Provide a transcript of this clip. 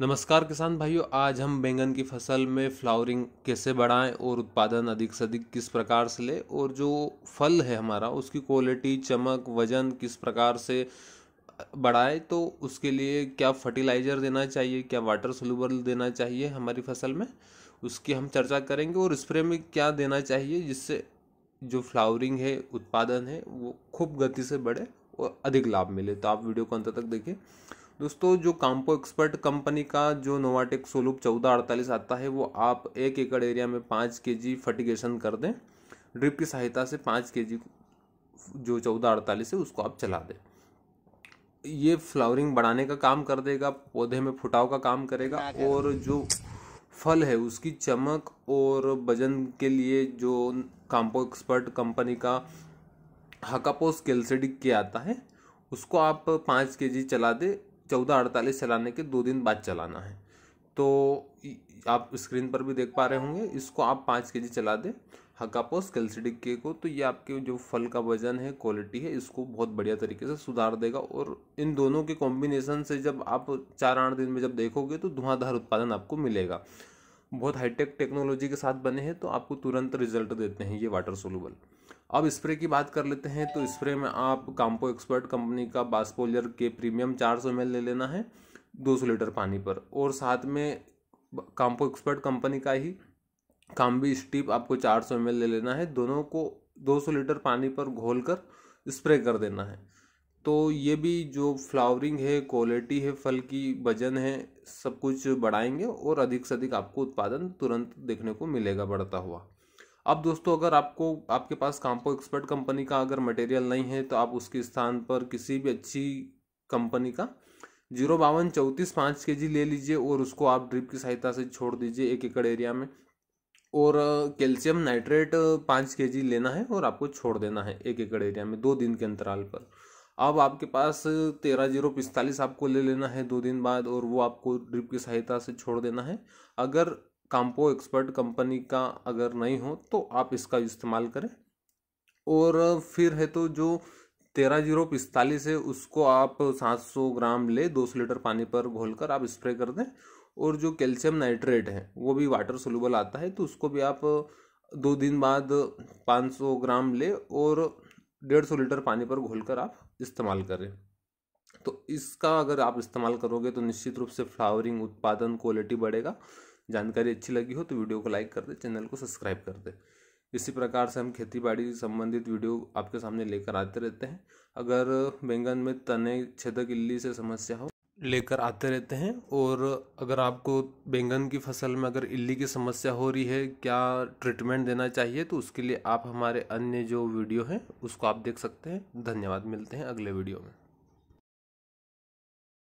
नमस्कार किसान भाइयों आज हम बैंगन की फसल में फ्लावरिंग कैसे बढ़ाएं और उत्पादन अधिक से अधिक किस प्रकार से लें और जो फल है हमारा उसकी क्वालिटी चमक वजन किस प्रकार से बढ़ाए तो उसके लिए क्या फर्टिलाइज़र देना चाहिए क्या वाटर सलूबल देना चाहिए हमारी फसल में उसकी हम चर्चा करेंगे और स्प्रे में क्या देना चाहिए जिससे जो फ्लावरिंग है उत्पादन है वो खूब गति से बढ़े और अधिक लाभ मिले तो आप वीडियो को अंत तक देखें दोस्तों जो काम्पो एक्सपर्ट कंपनी का जो नोवाटेक सोलूप चौदह अड़तालीस आता है वो आप एक एकड़ एरिया में पाँच के जी फर्टिगेशन कर दें ड्रिप की सहायता से पाँच के जी जो चौदह अड़तालीस है उसको आप चला दें ये फ्लावरिंग बढ़ाने का काम कर देगा पौधे में फुटाव का काम करेगा और जो फल है उसकी चमक और वजन के लिए जो काम्पो एक्सपर्ट कंपनी का हकापोस कैल्सिडिक के आता है उसको आप पाँच के जी चला दे चौदह अड़तालीस चलाने के दो दिन बाद चलाना है तो आप स्क्रीन पर भी देख पा रहे होंगे इसको आप पाँच के जी चला दें हकापोस कैल्सिडिक के को तो ये आपके जो फल का वजन है क्वालिटी है इसको बहुत बढ़िया तरीके से सुधार देगा और इन दोनों के कॉम्बिनेशन से जब आप चार आठ दिन में जब देखोगे तो धुआंधार उत्पादन आपको मिलेगा बहुत हाईटेक टेक्नोलॉजी के साथ बने हैं तो आपको तुरंत रिजल्ट देते हैं ये वाटर सोलूबल अब स्प्रे की बात कर लेते हैं तो स्प्रे में आप काम्पो एक्सपर्ट कंपनी का बास्पोलियर के प्रीमियम चार सौ ले लेना है दो सौ लीटर पानी पर और साथ में काम्पो एक्सपर्ट कंपनी का ही काम्बी स्टीप आपको चार सौ ले लेना है दोनों को दो सौ लीटर पानी पर घोल कर स्प्रे कर देना है तो ये भी जो फ्लावरिंग है क्वालिटी है फल की वजन है सब कुछ बढ़ाएंगे और अधिक से अधिक आपको उत्पादन तुरंत देखने को मिलेगा बढ़ता हुआ अब दोस्तों अगर आपको आपके पास काम्पो एक्सपर्ट कंपनी का अगर मटेरियल नहीं है तो आप उसके स्थान पर किसी भी अच्छी कंपनी का जीरो बावन चौंतीस पाँच के जी ले लीजिए और उसको आप ड्रिप की सहायता से छोड़ दीजिए एक एकड़ एरिया में और कैल्शियम नाइट्रेट पाँच के जी लेना है और आपको छोड़ देना है एक एकड़ एरिया में दो दिन के अंतराल पर अब आपके पास तेरह जीरो पिस्तालीस आपको ले लेना है दो दिन बाद और वो आपको ड्रिप की सहायता से छोड़ देना है अगर काम्पो एक्सपर्ट कंपनी का अगर नहीं हो तो आप इसका इस्तेमाल करें और फिर है तो जो तेरह जीरो पिस्तालीस है उसको आप सात सौ ग्राम ले दो सौ लीटर पानी पर घोल कर आप स्प्रे कर दें और जो कैल्शियम नाइट्रेट है वो भी वाटर सोलूबल आता है तो उसको भी आप दो दिन बाद पाँच सौ ग्राम ले और डेढ़ सौ लीटर पानी पर घोलकर आप इस्तेमाल करें तो इसका अगर आप इस्तेमाल करोगे तो निश्चित रूप से फ्लावरिंग उत्पादन क्वालिटी बढ़ेगा जानकारी अच्छी लगी हो तो वीडियो को लाइक कर दे चैनल को सब्सक्राइब कर दे इसी प्रकार से हम खेती बाड़ी संबंधित वीडियो आपके सामने लेकर आते रहते हैं अगर बैंगन में तने छेदक इल्ली से समस्या हो लेकर आते रहते हैं और अगर आपको बैंगन की फसल में अगर इल्ली की समस्या हो रही है क्या ट्रीटमेंट देना चाहिए तो उसके लिए आप हमारे अन्य जो वीडियो हैं उसको आप देख सकते हैं धन्यवाद मिलते हैं अगले वीडियो में